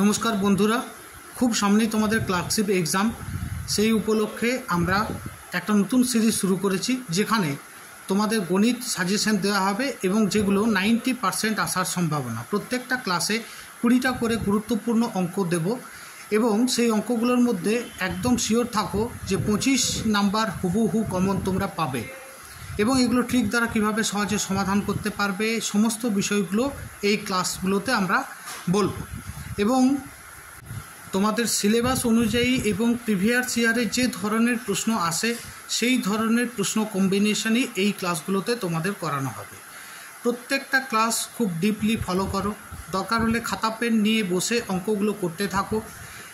নমস্কার বন্ধুরা খুব সামনেই তোমাদের ক্লার্কশিপ এক্সাম সেই উপলক্ষে আমরা একটা নতুন সিরিজ শুরু করেছি যেখানে তোমাদের গণিত সাজেশন দেওয়া হবে এবং যেগুলো নাইনটি পারসেন্ট আসার সম্ভাবনা প্রত্যেকটা ক্লাসে কুড়িটা করে গুরুত্বপূর্ণ অঙ্ক দেব এবং সেই অঙ্কগুলোর মধ্যে একদম শিওর থাকো যে পঁচিশ নাম্বার হুবহু কমন তোমরা পাবে এবং এগুলো ট্রিক দ্বারা কিভাবে সহজে সমাধান করতে পারবে সমস্ত বিষয়গুলো এই ক্লাসগুলোতে আমরা বলবো এবং তোমাদের সিলেবাস অনুযায়ী এবং প্রিভিয়াস ইয়ারে যে ধরনের প্রশ্ন আসে সেই ধরনের প্রশ্ন কম্বিনেশনই এই ক্লাসগুলোতে তোমাদের করানো হবে প্রত্যেকটা ক্লাস খুব ডিপলি ফলো করো দরকার হলে খাতা পেন নিয়ে বসে অঙ্কগুলো করতে থাকো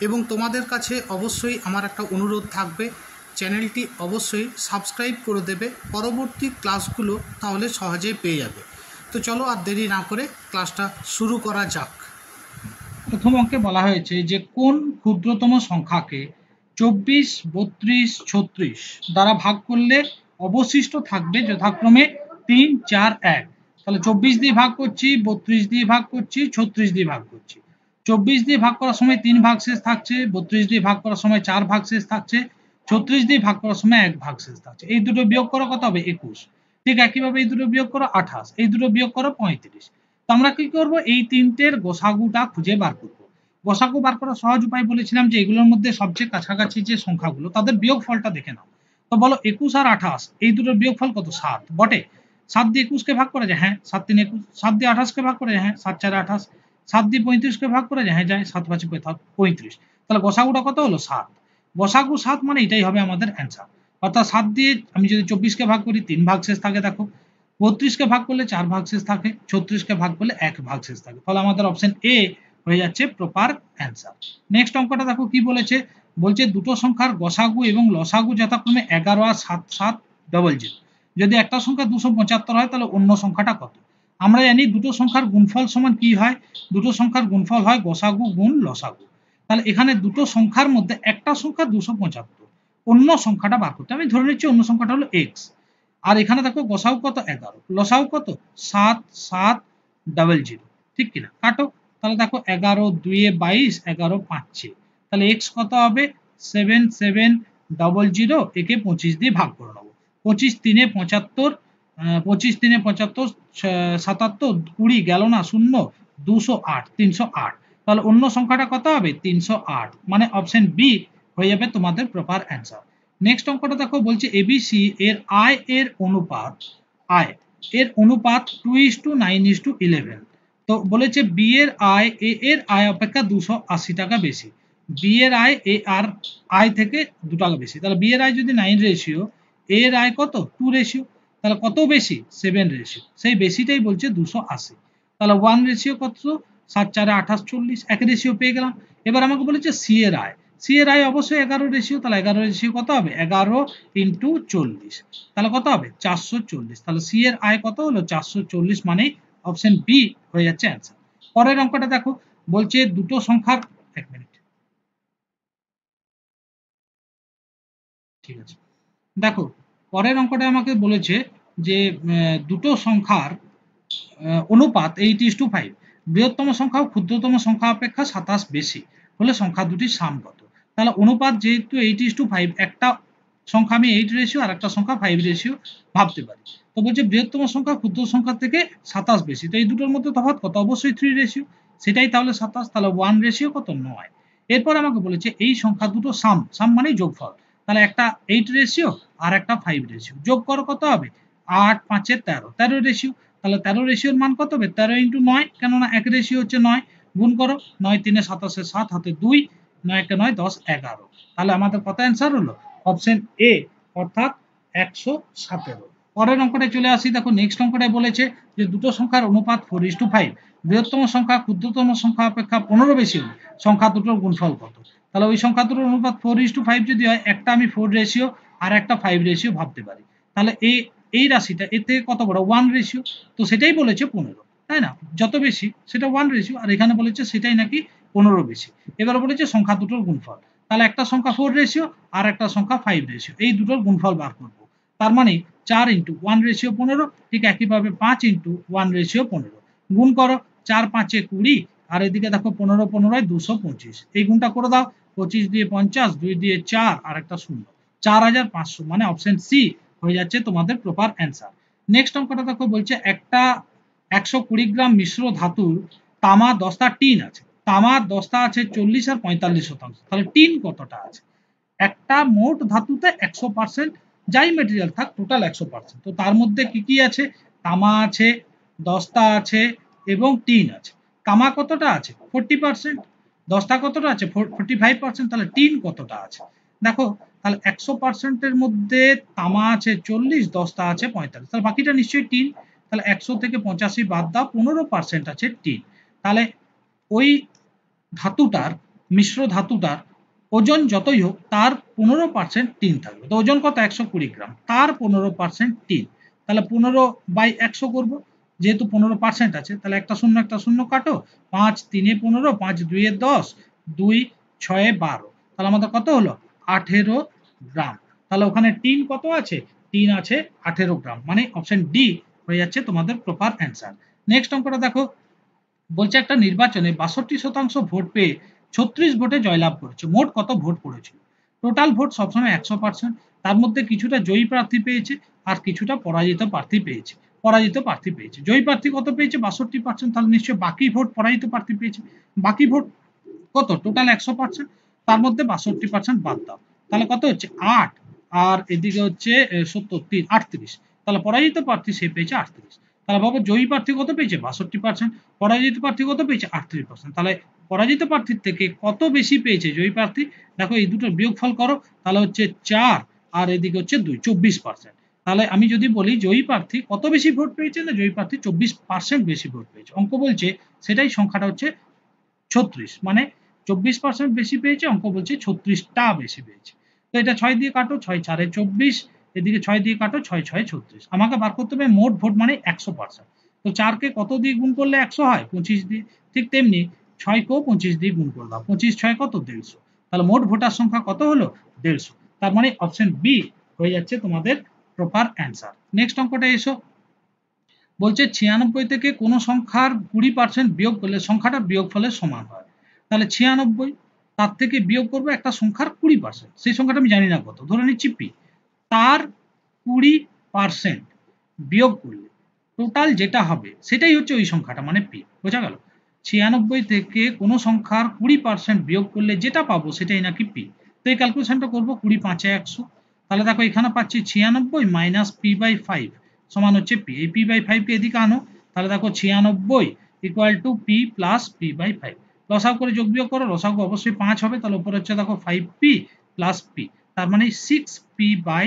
এবং তোমাদের কাছে অবশ্যই আমার একটা অনুরোধ থাকবে চ্যানেলটি অবশ্যই সাবস্ক্রাইব করে দেবে পরবর্তী ক্লাসগুলো তাহলে সহজেই পেয়ে যাবে তো চলো আর দেরি না করে ক্লাসটা শুরু করা যাক প্রথম অঙ্কে বলা হয়েছে যে কোন ক্ষুদ্রতম সংখ্যাকে চব্বিশ বত্রিশ ছত্রিশ দ্বারা ভাগ করলে অবশিষ্ট থাকবে যথাক্রমে তিন চার এক তাহলে চব্বিশ দিয়ে ভাগ করছি বত্রিশ দিয়ে ভাগ করছি ছত্রিশ দিয়ে ভাগ করছি চব্বিশ দিয়ে ভাগ করার সময় তিন ভাগ শেষ থাকছে বত্রিশ দিয়ে ভাগ করার সময় চার ভাগ শেষ থাকছে ছত্রিশ দিয়ে ভাগ করার সময় এক ভাগ শেষ থাকছে এই দুটো বিয়োগ করো কত হবে একুশ ঠিক একইভাবে এই দুটো বিয়োগ করো আঠাশ এই দুটো বিয়োগ করো পঁয়ত্রিশ তো আমরা কি করব এই তিনটের গোসাগুটা খুঁজে বার করব গোসাগু বার করার সহজ উপায় বলেছিলাম যে এগুলোর মধ্যে সবচেয়ে কাছাকাছি যে সংখ্যাগুলো তাদের বিয়োগ ফলটা দেখে নাও তো বলো একুশ আর আঠাশ এই দুটোর ফল কত সাত বটে সাত দিয়ে একুশকে ভাগ করা যায় হ্যাঁ সাত তিন একুশ সাত দিয়ে আঠাশকে ভাগ করে হ্যাঁ সাত চার আঠাশ সাত দিয়ে পঁয়ত্রিশকে ভাগ করে যায় হ্যাঁ যায় সাত পাঁচ পঁয়ত্রিশ তাহলে গোসাগুটা কত হলো সাত গোসাগু সাত মানে এটাই হবে আমাদের অ্যান্সার অর্থাৎ সাত দিয়ে আমি যদি চব্বিশকে ভাগ করি তিন ভাগ শেষ থাকে দেখো বত্রিশকে ভাগ করলে চার ভাগ শেষ থাকে ছত্রিশকে ভাগ করলে এক ভাগশেষ থাকে ফলে আমাদের অপশন এ হয়ে যাচ্ছে প্রপার অ্যান্সার নেক্সট অঙ্কটা দেখো কি বলেছে বলছে দুটো সংখ্যার গসাগু এবং লসাগু যথাক্রমে এগারো আর সাত সাত ডবল জিরো যদি একটা সংখ্যা দুশো পঁচাত্তর হয় তাহলে অন্য সংখ্যাটা কত আমরা জানি দুটো সংখ্যার গুণফল সমান কি হয় দুটো সংখ্যার গুণফল হয় গসাগু গুণ লসাগু তাহলে এখানে দুটো সংখ্যার মধ্যে একটা সংখ্যা দুশো পঁচাত্তর অন্য সংখ্যাটা বার করতে আমি ধরে নিচ্ছি অন্য সংখ্যাটা হলো এক্স আর এখানে দেখো গোসাউ কত এগারো লসাউ কত সাত সাত ডাবল জিরো ঠিক কিনা কাটো তাহলে দেখো এগারো দুয়ে বাইশ এগারো পাঁচে তাহলে এক্স কত হবে সেভেন সেভেন ডবল জিরো একে পঁচিশ দিয়ে ভাগ করে নেবো পঁচিশ তিনে পঁচাত্তর পঁচিশ তিনে পঁচাত্তর সাতাত্তর কুড়ি গেল না শূন্য দুশো আট তিনশো আট তাহলে অন্য সংখ্যাটা কত হবে তিনশো আট মানে অপশন বি হয়ে যাবে তোমাদের প্রপার অ্যান্সার নেক্সট অঙ্কটা দেখো বলছে এবিসি এর আয় এর অনুপাত আয় এর অনুপাত two is two nine is two eleven তো বলেছে বি এর আয় এ এর আয় অপেক্ষা দুশো আশি টাকা বেশি বি এর আয় এ আর আয় থেকে দু টাকা বেশি তাহলে বি এর আয় যদি নাইন রেশিও এ এর আয় কত টু রেশিও তাহলে কত বেশি সেভেন রেশিও সেই বেশিটাই বলছে দুশো আশি তাহলে ওয়ান রেশিও কত সাত চারে আঠাশ চল্লিশ এক রেশিও পেয়ে গেলাম এবার আমাকে বলেছে সি এর আয় সি এর আয় অবশ্যই এগারো রেশিও তাহলে এগারো রেশিও কত হবে এগারো ইন্টু চল্লিশ তাহলে কত হবে চারশো চল্লিশ তাহলে সি এর আয় কত হলো চারশো চল্লিশ মানে অপশন বি হয়ে যাচ্ছে অ্যান্সার পরের অঙ্কটা দেখো বলছে দুটো সংখ্যার এক মিনিট ঠিক আছে দেখো পরের অঙ্কটা আমাকে বলেছে যে দুটো সংখ্যার অনুপাত এইট ইস টু ফাইভ বৃহত্তম সংখ্যা ও ক্ষুদ্রতম সংখ্যা অপেক্ষা সাতাশ বেশি হলে সংখ্যা দুটির সামগত তাহলে অনুপাত যেহেতু এইট ইস টু ফাইভ একটা সংখ্যা আমি এইট রেশিও আর একটা সংখ্যা ফাইভ রেশিও ভাবতে পারি তো বলছে বৃহত্তম সংখ্যা ক্ষুদ্র সংখ্যা থেকে সাতাশ বেশি তো এই দুটোর মধ্যে তফাৎ কত অবশ্যই থ্রি রেশিও সেটাই তাহলে সাতাশ তাহলে ওয়ান রেশিও কত নয় এরপর আমাকে বলেছে এই সংখ্যা দুটো সাম সাম মানে যোগফল তাহলে একটা এইট রেশিও আর একটা ফাইভ রেশিও যোগ করো কত হবে আট পাঁচের তেরো তেরো রেশিও তাহলে তেরো রেশিওর মান কত হবে তেরো ইন্টু নয় কেননা এক রেশিও হচ্ছে নয় গুণ করো নয় তিনে সাতাশে সাত হাতে দুই নয় একে নয় দশ এগারো তাহলে আমাদের কত অ্যান্সার হলো অপশন এ অর্থাৎ একশো সতেরো পরের অঙ্কটায় চলে আসি দেখো নেক্সট অঙ্কটায় বলেছে যে দুটো সংখ্যার অনুপাত ফোর ইস টু ফাইভ বৃহত্তম সংখ্যা ক্ষুদ্রতম সংখ্যা অপেক্ষা পনেরো বেশি হলে সংখ্যা দুটোর গুণফল কত তাহলে ওই সংখ্যা দুটোর অনুপাত ফোর ইস টু ফাইভ যদি হয় একটা আমি ফোর রেশিও আর একটা ফাইভ রেশিও ভাবতে পারি তাহলে এই এই রাশিটা এর থেকে কত বড় ওয়ান রেশিও তো সেটাই বলেছে পনেরো তাই না যত বেশি সেটা ওয়ান রেশিও আর এখানে বলেছে সেটাই নাকি পনেরো বেশি এবার বলেছে সংখ্যা দুটোর গুণফল তাহলে একটা সংখ্যা ফোর রেশিও আর একটা সংখ্যা ফাইভ রেশিও এই দুটোর গুণফল বার করব তার মানে চার ইন্টু ওয়ান রেশিও পনেরো ঠিক একইভাবে পাঁচ ইন্টু ওয়ান রেশিও পনেরো গুণ করো চার পাঁচে কুড়ি আর এদিকে দেখো পনেরো পনেরোয় দুশো পঁচিশ এই গুণটা করে দাও পঁচিশ দিয়ে পঞ্চাশ দুই দিয়ে চার আর একটা শূন্য চার হাজার পাঁচশো মানে অপশন সি হয়ে যাচ্ছে তোমাদের প্রপার অ্যান্সার নেক্সট অঙ্কটা দেখো বলছে একটা একশো কুড়ি গ্রাম মিশ্র ধাতুর তামা দস্তা টিন আছে তামার দস্তা আছে চল্লিশ আর পঁয়তাল্লিশ শতাংশ তাহলে টিন কতটা আছে একটা মোট ধাতুতে একশো পার্সেন্ট যাই মেটেরিয়াল থাক টোটাল একশো পার্সেন্ট তো তার মধ্যে কি কি আছে তামা আছে দস্তা আছে এবং টিন আছে তামা কতটা আছে ফোরটি পার্সেন্ট দস্তা কতটা আছে ফোরটি ফাইভ পার্সেন্ট তাহলে টিন কতটা আছে দেখো তাহলে একশো পার্সেন্টের মধ্যে তামা আছে চল্লিশ দশটা আছে পঁয়তাল্লিশ তাহলে বাকিটা নিশ্চয়ই টিন তাহলে একশো থেকে পঁচাশি বাদ দাও পনেরো পার্সেন্ট আছে টিন তাহলে ওই ধাতুটার মিশ্র ধাতুটার ওজন যতই হোক তার পনেরো পার্সেন্ট টিন থাকবে তো ওজন কত একশো কুড়ি গ্রাম তার পনেরো পার্সেন্ট টিন তাহলে পনেরো বাই একশো করবো যেহেতু পনেরো পার্সেন্ট আছে তাহলে একটা শূন্য একটা শূন্য কাটো পাঁচ তিনে পনেরো পাঁচ দুইয়ে দশ দুই ছয়ে বারো তাহলে আমাদের কত হলো আঠেরো গ্রাম তাহলে ওখানে টিন কত আছে টিন আছে আঠেরো গ্রাম মানে অপশন ডি হয়ে যাচ্ছে তোমাদের প্রপার অ্যান্সার নেক্সট অঙ্কটা দেখো বলছে একটা নির্বাচনে বাষট্টি শতাংশ ভোট পেয়ে ছত্রিশ ভোটে জয়লাভ করেছে মোট কত ভোট পড়েছিল টোটাল ভোট সবসময় একশো পার্সেন্ট তার মধ্যে কিছুটা জয়ী প্রার্থী পেয়েছে আর কিছুটা পরাজিত প্রার্থী পেয়েছে পরাজিত প্রার্থী পেয়েছে জয়ী প্রার্থী কত পেয়েছে বাষট্টি পার্সেন্ট তাহলে নিশ্চয়ই বাকি ভোট পরাজিত প্রার্থী পেয়েছে বাকি ভোট কত টোটাল একশো পার্সেন্ট তার মধ্যে বাষট্টি পার্সেন্ট বাদ দাও তাহলে কত হচ্ছে আট আর এদিকে হচ্ছে সত্তর তিন আটত্রিশ তাহলে পরাজিত প্রার্থী সে পেয়েছে আটত্রিশ তাহলে বাবু জয়ী প্রার্থী কত পেয়েছে বাষট্টি পার্সেন্ট পরাজিত প্রার্থী কত পেয়েছে আটত্রিশ পার্সেন্ট তাহলে পরাজিত প্রার্থীর থেকে কত বেশি পেয়েছে জয়ী প্রার্থী দেখো এই দুটোর বিয়োগফল করো তাহলে হচ্ছে চার আর এদিকে হচ্ছে দুই চব্বিশ পার্সেন্ট তাহলে আমি যদি বলি জয়ী প্রার্থী কত বেশি ভোট পেয়েছে না জয়ী প্রার্থী চব্বিশ পার্সেন্ট বেশি ভোট পেয়েছে অঙ্ক বলছে সেটাই সংখ্যাটা হচ্ছে ছত্রিশ মানে চব্বিশ পার্সেন্ট বেশি পেয়েছে অঙ্ক বলছে ছত্রিশটা বেশি পেয়েছে তো এটা ছয় দিয়ে কাটো ছয় চারে চব্বিশ এদিকে ছয় দিয়ে কাটো ছয় ছয় ছত্রিশ আমাকে বার করতে হবে মোট ভোট মানে একশো পার্সেন্ট তো চারকে কত দিয়ে গুণ করলে একশো হয় পঁচিশ দিয়ে ঠিক তেমনি ছয়কেও পঁচিশ দিয়ে গুণ করলাম পঁচিশ ছয় কত দেড়শো তাহলে মোট ভোটার সংখ্যা কত হলো দেড়শো তার মানে অপশন বি হয়ে যাচ্ছে তোমাদের প্রপার অ্যান্সার নেক্সট অঙ্কটা এসো বলছে ছিয়ানব্বই থেকে কোনো সংখ্যার কুড়ি পার্সেন্ট বিয়োগ করলে সংখ্যাটা বিয়োগ ফলে সমান হয় তাহলে ছিয়ানব্বই তার থেকে বিয়োগ করবো একটা সংখ্যার কুড়ি পার্সেন্ট সেই সংখ্যাটা আমি জানি না কত ধরে নিচ্ছি পি তার কুড়ি পার্সেন্ট বিয়োগ করলে টোটাল যেটা হবে সেটাই হচ্ছে ওই সংখ্যাটা মানে পি বোঝা গেল ছিয়ানব্বই থেকে কোন সংখ্যার কুড়ি পার্সেন্ট বিয়োগ করলে যেটা পাবো সেটাই নাকি পি তো এই ক্যালকুলেশনটা করবো কুড়ি পাঁচে একশো তাহলে দেখো এখানে পাচ্ছি ছিয়ানব্বই মাইনাস পি বাই ফাইভ সমান হচ্ছে পি এই পি বাই ফাইভকে এদিকে আনো তাহলে দেখো ছিয়ানব্বই equal to P plus P by five লসাউ করে যোগ বিয়োগ করো লসাউ অবশ্যই পাঁচ হবে তাহলে উপরে হচ্ছে দেখো ফাইভ পি প্লাস পি তার মানে সিক্স পি বাই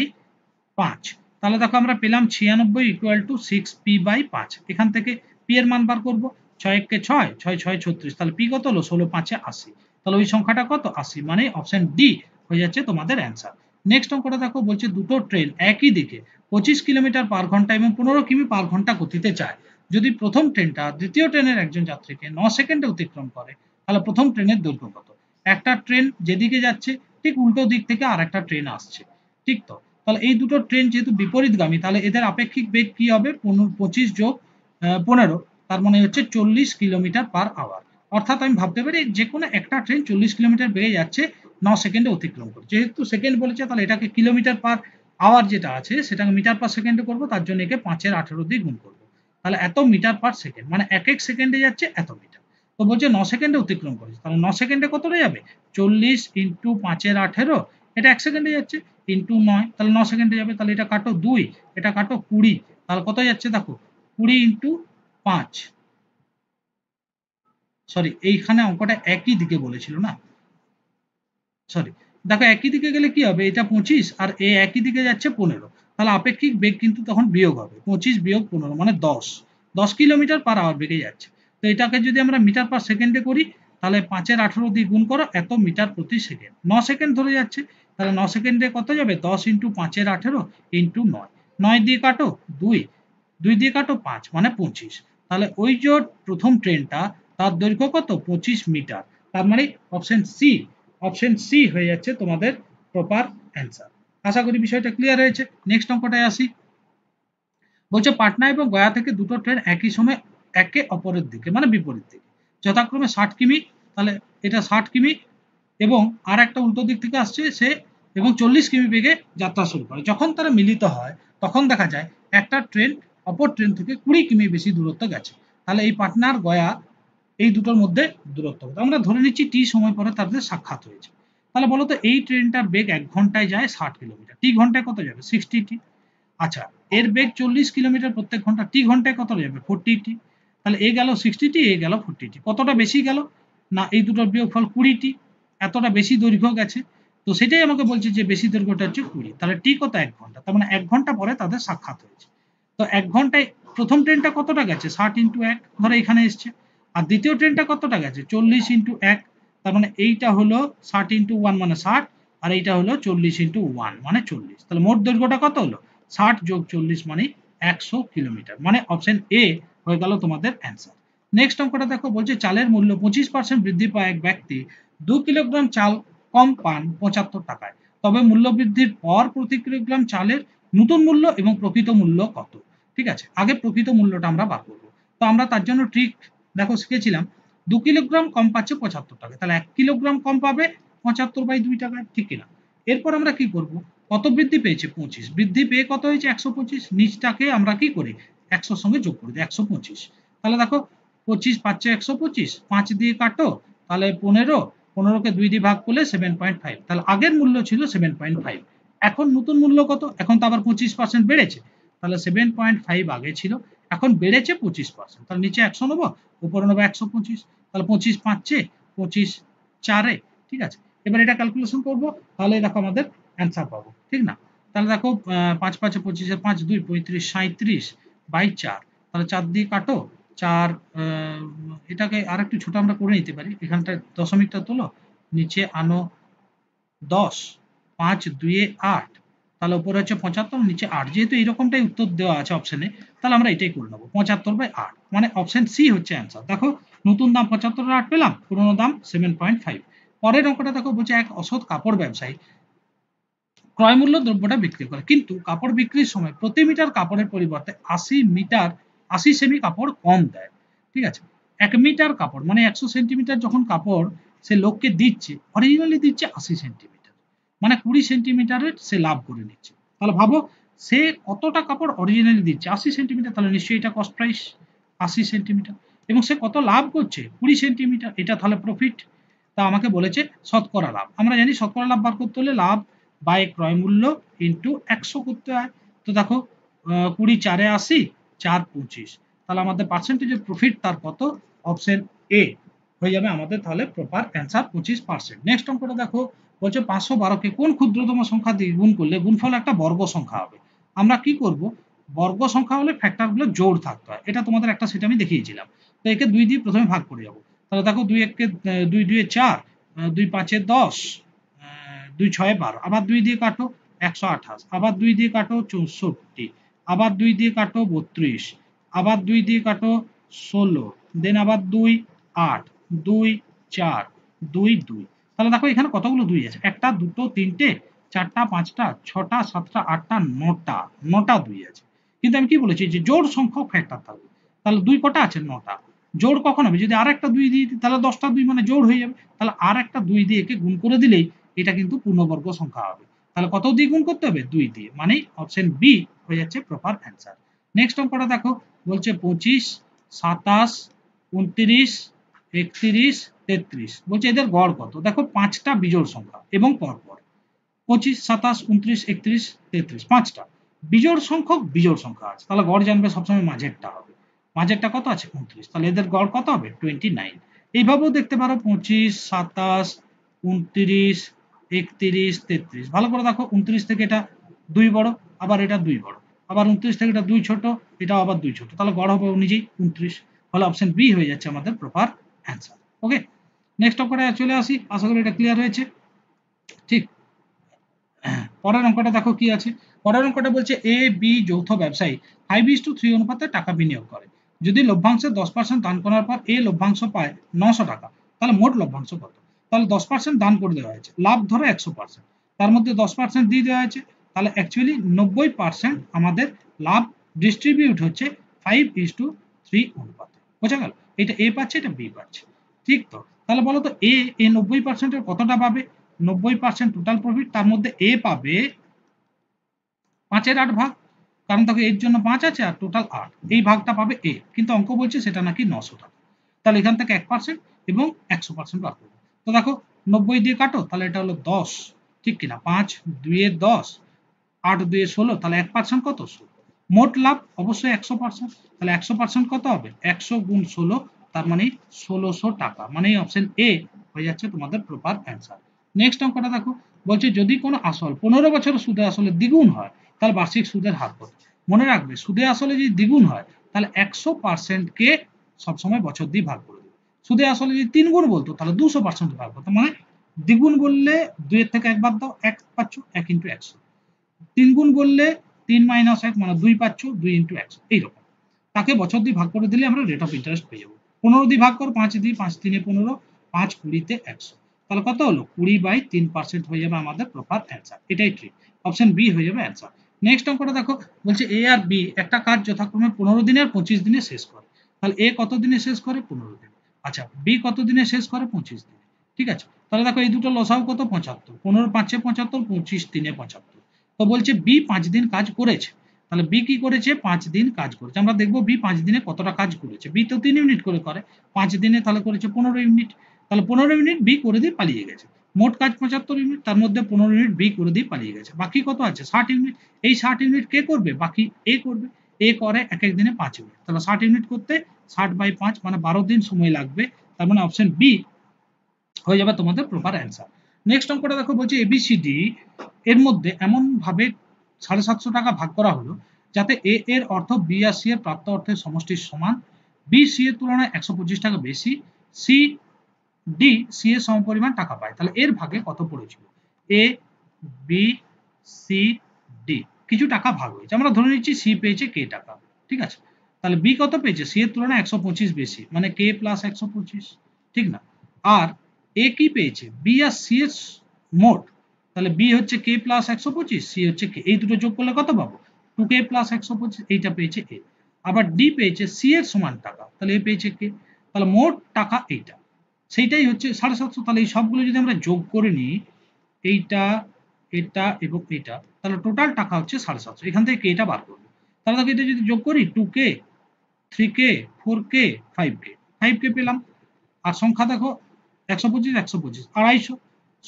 পাঁচ তাহলে দেখো আমরা পেলাম ছিয়ানব্বই equal to six P by পাঁচ এখান থেকে পি এর মান বার করবো ছয় কে ছয় ছয় ছয় ছত্রিশ তাহলে পি কত হলো ষোলো পাঁচে আশি তাহলে ওই সংখ্যাটা কত আশি মানে অপশন ডি হয়ে যাচ্ছে তোমাদের অ্যান্সার নেক্সট অঙ্কটা দেখো বলছে দুটো ট্রেন একই দিকে পঁচিশ কিলোমিটার পার ঘন্টা এবং পনেরো কিমি পার ঘন্টা গতিতে চায় যদি প্রথম ট্রেনটা দ্বিতীয় ট্রেনের একজন যাত্রীকে ন সেকেন্ডে অতিক্রম করে তাহলে প্রথম ট্রেনের দৈর্ঘ্য কত একটা ট্রেন যেদিকে যাচ্ছে ঠিক উল্টো দিক থেকে আর একটা ট্রেন আসছে ঠিক তো তাহলে এই দুটো ট্রেন যেহেতু বিপরীতগামী তাহলে এদের আপেক্ষিক বেগ কি হবে পঁচিশ যোগ পনেরো তার মানে হচ্ছে চল্লিশ কিলোমিটার পার আওয়ার অর্থাৎ আমি ভাবতে পারি যে কোনো একটা ট্রেন চল্লিশ কিলোমিটার বেড়ে যাচ্ছে ন সেকেন্ডে অতিক্রম করে যেহেতু সেকেন্ড বলেছে তাহলে এটাকে কিলোমিটার পার আওয়ার যেটা আছে সেটাকে মিটার পার সেকেন্ডে করব তার জন্য একে পাঁচের আঠেরো দিয়ে গুণ করবো তাহলে এত মিটার পার সেকেন্ড মানে এক এক সেকেন্ডে যাচ্ছে এত মিটার তো বলছে ন সেকেন্ডে অতিক্রম করেছে তাহলে ন সেকেন্ডে কতটা যাবে চল্লিশ ইন্টু পাঁচের আঠেরো এটা এক সেকেন্ডে যাচ্ছে ইন্টু নয় তাহলে ন সেকেন্ডে যাবে তাহলে এটা কাটো দুই এটা কাটো কুড়ি তাহলে কত যাচ্ছে দেখো কুড়ি ইন্টু পাঁচ সরি এইখানে অঙ্কটা একই দিকে বলেছিল না সরি দেখো একই দিকে গেলে কি হবে এটা পঁচিশ আর এ একই দিকে যাচ্ছে পনেরো তাহলে আপেক্ষিক বেগ কিন্তু তখন বিয়োগ হবে পঁচিশ বিয়োগ পনেরো মানে দশ দশ কিলোমিটার পার আওয়ার বেগে যাচ্ছে তো এটাকে যদি আমরা মিটার পার সেকেন্ডে করি তাহলে পাঁচের আঠেরো দিয়ে গুণ করো এত মিটার প্রতি সেকেন্ড ন সেকেন্ড ধরে যাচ্ছে তাহলে ন সেকেন্ডে কত যাবে দশ ইন্টু পাঁচের আঠেরো ইন্টু নয় নয় দিয়ে কাটো দুই দুই দিয়ে কাটো পাঁচ মানে পঁচিশ তাহলে ওই যে প্রথম ট্রেনটা তার দৈর্ঘ্য কত পঁচিশ মিটার তার মানে অপশন সি অপশন সি হয়ে যাচ্ছে তোমাদের প্রপার অ্যান্সার আশা করি বিষয়টা ক্লিয়ার হয়েছে নেক্সট অঙ্কটায় আসি বলছে পাটনা এবং গয়া থেকে দুটো ট্রেন একই সময় একে অপরের দিকে মানে বিপরীত দিকে যথাক্রমে ষাট কিমি তাহলে এটা ষাট কিমি এবং আর একটা উল্টো দিক থেকে আসছে সে এবং চল্লিশ কিমি বেগে যাত্রা শুরু করে যখন তারা মিলিত হয় তখন দেখা যায় একটা ট্রেন অপর ট্রেন থেকে কুড়ি কিমি বেশি দূরত্ব গেছে তাহলে এই পাটনার গয়া এই দুটোর মধ্যে দূরত্ব আমরা ধরে নিচ্ছি টি সময় পরে তাদের সাক্ষাৎ হয়েছে তাহলে বলতো এই ট্রেনটার বেগ এক ঘন্টায় যায় ষাট কিলোমিটার টি ঘন্টায় কত যাবে সিক্সটি টি আচ্ছা এর বেগ চল্লিশ কিলোমিটার প্রত্যেক ঘন্টা টি ঘন্টায় কত যাবে ফোরটি টি তাহলে এ গেল সিক্সটিটি এ গেল ফোরটিটি কতটা বেশি গেল না এই দুটোর বিয়োগফল কুড়িটি এতটা বেশি দৈর্ঘ্য গেছে তো সেটাই আমাকে বলছে যে বেশি দৈর্ঘ্যটা হচ্ছে কুড়ি তাহলে টি কত এক ঘন্টা তার মানে এক ঘন্টা পরে তাদের সাক্ষাৎ হয়েছে তো এক ঘন্টায় প্রথম ট্রেনটা কতটা গেছে ষাট ইন্টু এক ধরে এখানে এসছে আর দ্বিতীয় ট্রেনটা কতটা গেছে চল্লিশ ইন্টু এক তার মানে এইটা হলো ষাট ইন্টু ওয়ান মানে ষাট আর এইটা হলো চল্লিশ ইন্টু ওয়ান মানে চল্লিশ তাহলে মোট দৈর্ঘ্যটা কত হলো ষাট যোগ চল্লিশ মানে একশো কিলোমিটার মানে অপশন এ হয়ে গেল তোমাদের অ্যান্সার নেক্সট অঙ্কটা দেখো বলছে চালের মূল্য পঁচিশ পার্সেন্ট বৃদ্ধি পায় এক ব্যক্তি দু কিলোগ্রাম চাল কম পান পঁচাত্তর টাকায় তবে মূল্য বৃদ্ধির পর প্রতি কিলোগ্রাম চালের নতুন মূল্য এবং প্রকৃত মূল্য কত ঠিক আছে আগে প্রকৃত মূল্যটা আমরা বার করবো তো আমরা তার জন্য ট্রিক দেখো শিখেছিলাম দু কিলোগ্রাম কম পাচ্ছে পঁচাত্তর টাকা তাহলে এক কিলোগ্রাম কম পাবে পঁচাত্তর বাই দুই টাকা ঠিক কিনা এরপর আমরা কি করব কত বৃদ্ধি পেয়েছে পঁচিশ বৃদ্ধি পেয়ে কত হয়েছে একশো পঁচিশ নিচটাকে আমরা কি করি একশোর সঙ্গে যোগ করে দিই একশো পঁচিশ তাহলে দেখো পঁচিশ পাঁচে একশো পঁচিশ পাঁচ দিয়ে কাটো তাহলে পনেরো পনেরোকে দুই দিয়ে ভাগ করলে সেভেন পয়েন্ট ফাইভ তাহলে আগের মূল্য ছিল সেভেন পয়েন্ট ফাইভ এখন নতুন মূল্য কত এখন তো আবার পঁচিশ পার্সেন্ট বেড়েছে তাহলে সেভেন পয়েন্ট ফাইভ আগে ছিল এখন বেড়েছে পঁচিশ পার্সেন্ট তাহলে নিচে একশো নেবো উপরে নেবো একশো পঁচিশ তাহলে পঁচিশ পাঁচে পঁচিশ চারে ঠিক আছে এবার এটা ক্যালকুলেশন করব তাহলে দেখো আমাদের অ্যান্সার পাবো ঠিক না তাহলে দেখো পাঁচ পাঁচে পঁচিশে পাঁচ দুই পঁয়ত্রিশ সাঁত্রিশ বাই চার তাহলে চার দিয়ে কাটো চার এটাকে আর একটু ছোট আমরা করে নিতে পারি এখানটা দশমিকটা তোলো নিচে আনো দশ পাঁচ দুয়ে আট তাহলে উপরে হচ্ছে পঁচাত্তর নিচে আট যেহেতু এইরকমটাই উত্তর দেওয়া আছে অপশনে তাহলে আমরা এটাই করে নেবো পঁচাত্তর বাই আট মানে অপশন সি হচ্ছে অ্যান্সার দেখো নতুন দাম পঁচাত্তর আট পেলাম পুরোনো দাম সেভেন পয়েন্ট ফাইভ পরের অঙ্কটা দেখো বলছে এক অসৎ কাপড় ব্যবসায়ী ক্রয়মূল্য দ্রব্যটা বিক্রি করে কিন্তু কাপড় বিক্রির সময় প্রতি মিটার কাপড়ের পরিবর্তে আশি মিটার আশি সেমি কাপড় কম দেয় ঠিক আছে এক মিটার কাপড় মানে একশো সেন্টিমিটার যখন কাপড় সে লোককে দিচ্ছে অরিজিনালি দিচ্ছে আশি সেন্টিমিটার মানে কুড়ি সেন্টিমিটারের সে লাভ করে নিচ্ছে তাহলে ভাবো সে কতটা কাপড় অরিজিনালি দিচ্ছে আশি সেন্টিমিটার তাহলে নিশ্চয়ই এটা কস্ট প্রাইস আশি সেন্টিমিটার এবং সে কত লাভ করছে কুড়ি সেন্টিমিটার এটা তাহলে প্রফিট তা আমাকে বলেছে শতকরা লাভ আমরা জানি শতকরা লাভ বার করতে হলে লাভ বাই ক্রয় মূল্য ইন্টু একশো করতে হয় তো দেখো কুড়ি চারে আশি চার পঁচিশ তাহলে আমাদের পার্সেন্টেজের প্রফিট তার কত অপশন এ হয়ে যাবে আমাদের তাহলে প্রপার অ্যান্সার পঁচিশ পার্সেন্ট নেক্সট অঙ্কটা দেখো বলছে পাঁচশো বারোকে কোন ক্ষুদ্রতম সংখ্যা দিয়ে গুণ করলে গুণফল একটা বর্গ সংখ্যা হবে আমরা কি করব বর্গ সংখ্যা হলে ফ্যাক্টরগুলো জোর থাকতে হয় এটা তোমাদের একটা সেটা আমি দেখিয়েছিলাম তো একে দুই দিয়ে প্রথমে ভাগ করে যাবো তাহলে দেখো দুই এককে দুই দুয়ে চার দুই পাঁচে দশ দুই ছয় বারো আবার দুই দিয়ে কাটো একশো আঠাশ আবার দুই দিয়ে কাটো চৌষট্টি আবার দুই দিয়ে কাটো বত্রিশ আবার দুই দিয়ে কাটো ষোলো দেন আবার দুই আট দুই চার দুই দুই তাহলে দেখো এখানে কতগুলো দুই আছে একটা দুটো তিনটে চারটা পাঁচটা ছটা সাতটা আটটা নটা নটা দুই আছে কিন্তু আমি কি বলেছি যে জোর সংখ্যক একটা থাকবে তাহলে দুই কটা আছে নটা জোর কখন হবে যদি আর একটা দুই দিয়ে তাহলে দশটা দুই মানে জোর হয়ে যাবে তাহলে আর একটা দুই দিয়ে একে গুণ করে দিলেই এটা কিন্তু পূর্ণবর্গ সংখ্যা হবে তাহলে কত দিয়ে গুণ করতে হবে দুই দিয়ে মানে অপশন বি হয়ে যাচ্ছে প্রপার অ্যান্সার নেক্সট অঙ্কটা দেখো বলছে পঁচিশ সাতাশ উনত্রিশ একত্রিশ তেত্রিশ বলছে এদের গড় কত দেখো পাঁচটা বিজোড় সংখ্যা এবং পরপর পঁচিশ সাতাশ উনত্রিশ একত্রিশ তেত্রিশ পাঁচটা বিজোড় সংখ্যক বিজোড় সংখ্যা আছে তাহলে গড় জানবে সবসময় মাঝেরটা হবে মাঝেরটা কত আছে উনত্রিশ তাহলে এদের গড় কত হবে টোয়েন্টি নাইন এইভাবেও দেখতে পারো পঁচিশ সাতাশ উনত্রিশ একত্রিশ তেত্রিশ ভালো করে দেখো উনত্রিশ থেকে এটা দুই বড় আবার এটা দুই বড় আবার উনত্রিশ থেকে এটা দুই ছোট এটাও আবার দুই ছোট তাহলে গড় হবে অনুযায়ী উনত্রিশ ফলে অপশন বি হয়ে যাচ্ছে আমাদের প্রপার অ্যান্সার ওকে নেক্সট অঙ্কটা চলে আসি আশা করি এটা ক্লিয়ার হয়েছে ঠিক পরের অঙ্কটা দেখো কি আছে পরের অঙ্কটা বলছে এ বি যৌথ ব্যবসায়ী ফাইভ ইস টু থ্রি অনুপাতে টাকা বিনিয়োগ করে যদি লভ্যাংশের দশ পার্সেন্ট দান করার পর এ লভ্যাংশ পায় নশো টাকা তাহলে মোট লভ্যাংশ কত তাহলে দশ পার্সেন্ট দান করে দেওয়া হয়েছে লাভ ধরো একশো পার্সেন্ট তার মধ্যে দশ পার্সেন্ট দিয়ে দেওয়া হয়েছে তাহলে অ্যাকচুয়ালি নব্বই পার্সেন্ট আমাদের লাভ ডিস্ট্রিবিউট হচ্ছে ফাইভ ইস টু থ্রি অনুপাতে বোঝা গেল এটা এ পাচ্ছে এটা বি পাচ্ছে ঠিক তো তাহলে বলো তো এ এ নব্বই পার্সেন্টের কতটা পাবে নব্বই পার্সেন্ট টোটাল প্রফিট তার মধ্যে এ পাবে পাঁচের আট ভাগ কারণ তাকে এর জন্য পাঁচ আছে আর টোটাল আট এই ভাগটা পাবে এ কিন্তু অঙ্ক বলছে সেটা নাকি নশো টাকা তাহলে এখান থেকে এক পার্সেন্ট এবং একশো পার্সেন্ট লাভ করবে তো দেখো নব্বই দিয়ে কাটো তাহলে এটা হলো দশ ঠিক কিনা পাঁচ দুয়ে দশ আট দুয়ে ষোলো তাহলে এক পার্সেন্ট কত মোট লাভ অবশ্যই একশো পার্সেন্ট তাহলে একশো পার্সেন্ট কত হবে একশো গুণ ষোলো তার মানে ষোলোশো টাকা মানে অপশন এ হয়ে যাচ্ছে তোমাদের প্রপার অ্যান্সার নেক্সট অঙ্কটা দেখো বলছে যদি কোনো আসল পনেরো বছরের সুদে আসলে দ্বিগুণ হয় তাহলে বার্ষিক সুদের হার কত মনে রাখবে সুদে আসলে যদি দ্বিগুণ হয় তাহলে একশো পার্সেন্টকে সবসময় বছর দিয়ে ভাগ করবে সুদে আসলে যদি তিন গুণ বলতো তাহলে দুশো পার্সেন্ট পাওয়া তার মানে দ্বিগুণ বললে দুইয়ের থেকে একবার দাও এক পাচ্ছ এক ইন্টু একশো তিন গুণ বললে তিন মাইনাস এক মানে দুই পাচ্ছ দুই ইন্টু একশো এইরকম তাকে বছর দিয়ে ভাগ করে দিলে আমরা রেট অফ ইন্টারেস্ট পেয়ে যাবো পনেরো দিয়ে ভাগ করো পাঁচ দিয়ে পাঁচ তিনে পনেরো পাঁচ কুড়িতে একশো তাহলে কত হলো কুড়ি বাই তিন পার্সেন্ট হয়ে যাবে আমাদের প্রপার অ্যান্সার এটাই ট্রিক অপশন বি হয়ে যাবে অ্যান্সার নেক্সট অঙ্কটা দেখো বলছে এ আর বি একটা কাজ যথাক্রমে পনেরো দিনে আর পঁচিশ দিনে শেষ করে তাহলে এ কত দিনে শেষ করে পনেরো দিন আচ্ছা বি কত দিনে শেষ করে পঁচিশ দিনে ঠিক আছে তাহলে দেখো এই দুটো লসাও কত পঁচাত্তর পনেরো পাঁচে পঁচাত্তর পঁচিশ দিনে পঁচাত্তর তো বলছে বি পাঁচ দিন কাজ করেছে তাহলে বি কি করেছে পাঁচ দিন কাজ করেছে আমরা দেখবো বি পাঁচ দিনে কতটা কাজ করেছে বি তো তিন ইউনিট করে করে পাঁচ দিনে তাহলে করেছে পনেরো ইউনিট তাহলে পনেরো ইউনিট বি করে দিয়ে পালিয়ে গেছে মোট কাজ পঁচাত্তর ইউনিট তার মধ্যে পনেরো ইউনিট বি করে দিয়ে পালিয়ে গেছে বাকি কত আছে ষাট ইউনিট এই ষাট ইউনিট কে করবে বাকি এ করবে এ করে এক এক দিনে পাঁচ ইউনিট তাহলে ষাট ইউনিট করতে ষাট বাই পাঁচ মানে বারো দিন সময় লাগবে তার মানে অপশন বি হয়ে যাবে তোমাদের প্রপার অ্যান্সার নেক্সট অঙ্কটা দেখো বলছে এবিসিডি এর মধ্যে এমনভাবে সাড়ে সাতশো টাকা ভাগ করা হলো যাতে এ এর অর্থ বি আর সি এর প্রাপ্ত অর্থের সমষ্টির সমান বি সি এর তুলনায় একশো পঁচিশ টাকা বেশি সি ডি সি এর সমপরিমাণ টাকা পায় তাহলে এর ভাগে কত পড়েছিল এ বি সি ডি কিছু টাকা ভাগ হয়েছে আমরা ধরে নিচ্ছি সি পেয়েছে কে টাকা ঠিক আছে তাহলে বি কত পেয়েছে সি এর তুলনায় একশো পঁচিশ বেশি মানে কে প্লাস একশো পঁচিশ ঠিক না আর এ কি পেয়েছে বি আর সি এর মোট তাহলে বি হচ্ছে কে প্লাস একশো পঁচিশ সি হচ্ছে কে এই দুটো যোগ করলে কত পাবো টু কে প্লাস একশো পঁচিশ এইটা পেয়েছে এ আবার ডি পেয়েছে সি এর সমান টাকা তাহলে এ পেয়েছে কে তাহলে মোট টাকা এইটা সেইটাই হচ্ছে সাড়ে সাতশো তাহলে এই সবগুলো যদি আমরা যোগ করে নিই এইটা এটা এবং এটা তাহলে টোটাল টাকা হচ্ছে সাড়ে সাতশো এখান থেকে কে এটা বার করবো তাহলে তাকে এটা যদি যোগ করি টু কে থ্রি কে ফোর কে ফাইভ কে ফাইভ কে পেলাম আর সংখ্যা দেখো একশো পঁচিশ একশো পঁচিশ আড়াইশো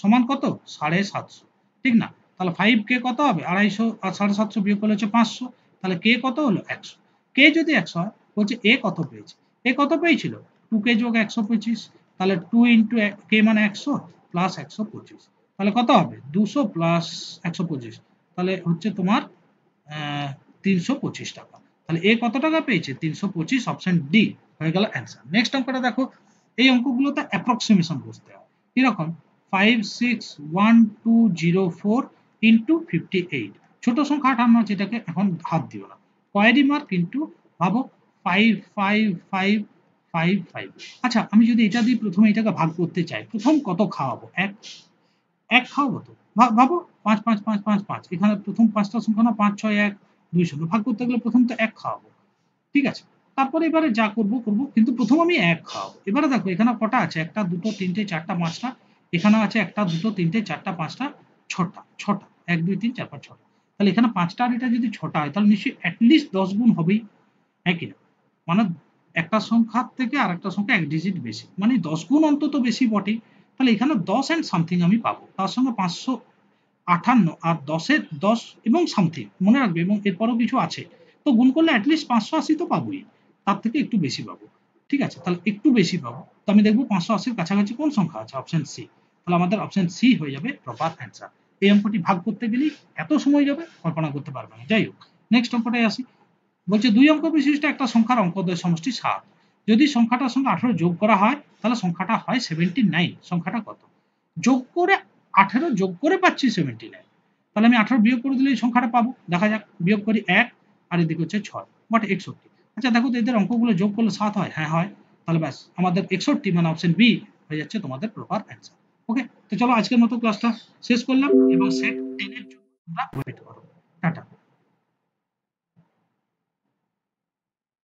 সমান কত সাড়ে সাতশো ঠিক না তাহলে ফাইভ কে কত হবে আড়াইশো আর সাড়ে সাতশো বিয়োগ করলে হচ্ছে পাঁচশো তাহলে কে কত হলো একশো কে যদি একশো হয় বলছে এ কত পেয়েছে এ কত পেয়েছিল টু কে যোগ একশো পঁচিশ তাহলে টু ইন্টু কে মানে একশো প্লাস একশো পঁচিশ তাহলে কত হবে দুশো প্লাস একশো পঁচিশ তাহলে হচ্ছে তোমার তিনশো পঁচিশ টাকা তাহলে এ কত টাকা পেয়েছে তিনশো পঁচিশ অপশন ডি হয়ে গেল অ্যান্সার নেক্সট অঙ্কটা দেখো এই অঙ্কগুলোতে অ্যাপ্রক্সিমেশন বুঝতে হয় কিরকম five six one two zero four into fifty eight ছোট সংখ্যা আঠান্ন আছে এটাকে এখন হাত দিও না কয়েরি মার্ক ইন্টু ভাবো five five five five five আচ্ছা আমি যদি এটা দিয়ে প্রথমে এটাকে ভাগ করতে চাই প্রথম কত খাওয়াবো এক এক খাওয়াবো তো ভাবো পাঁচ পাঁচ পাঁচ পাঁচ পাঁচ এখানে প্রথম পাঁচটা সংখ্যা না পাঁচ ছয় এক দুইশো ষোলো ভাগ করতে গেলে প্রথম তো এক খাওয়াবো ঠিক আছে তারপরে এবারে যা করব করব কিন্তু প্রথম আমি এক খাওয়াবো এবারে দেখো এখানে কটা আছে একটা দুটো তিনটে চারটা পাঁচটা এখানে আছে একটা দুটো তিনটে চারটা পাঁচটা ছটা ছটা এক দুই তিন চার পাঁচ ছটা তাহলে এখানে পাঁচটা আর এটা যদি ছটা হয় তাহলে নিশ্চয়ই অ্যাটলিস্ট দশ গুণ হবেই হ্যাঁ কিনা মানে একটা সংখ্যার থেকে আর একটা সংখ্যা এক ডিজিট বেশি মানে দশ গুণ অন্তত বেশি বটে তাহলে এখানে দশ অ্যান্ড সামথিং আমি পাবো তার সঙ্গে পাঁচশো আঠান্ন আর দশের দশ এবং সামথিং মনে রাখবে এবং এরপরও কিছু আছে তো গুণ করলে অ্যাটলিস্ট পাঁচশো আশি তো পাবোই তার থেকে একটু বেশি পাবো ঠিক আছে তাহলে একটু বেশি পাবো তো আমি দেখবো পাঁচশো আশির কাছাকাছি কোন সংখ্যা আছে অপশন সি তাহলে আমাদের অপশন সি হয়ে যাবে প্রপার অ্যান্সার এই অঙ্কটি ভাগ করতে গেলে এত সময় যাবে কল্পনা করতে পারবে না যাই হোক নেক্সট অঙ্কটাই আসি বলছে দুই অঙ্ক বিশিষ্ট একটা সংখ্যার অঙ্কদ্বয় সমষ্টি সাত যদি সংখ্যাটার সঙ্গে আঠারো যোগ করা হয় তাহলে সংখ্যাটা হয় সেভেন্টি নাইন সংখ্যাটা কত যোগ করে আঠেরো যোগ করে পাচ্ছি সেভেন্টি তাহলে আমি আঠারো বিয়োগ করে দিলে এই সংখ্যাটা পাবো দেখা যাক বিয়োগ করি এক আর এদিকে হচ্ছে ছয় বাট একষট্টি আচ্ছা দেখো তো এদের অঙ্কগুলো যোগ করলে সাত হয় হ্যাঁ হয় তাহলে ব্যাস আমাদের একষট্টি মানে অপশন বি হয়ে যাচ্ছে তোমাদের প্রপার অ্যান্সার ওকে তো চলো আজকের মতো ক্লাসটা শেষ করলাম এবং সেট টেনের জন্য তোমরা ওয়েট করো টাটা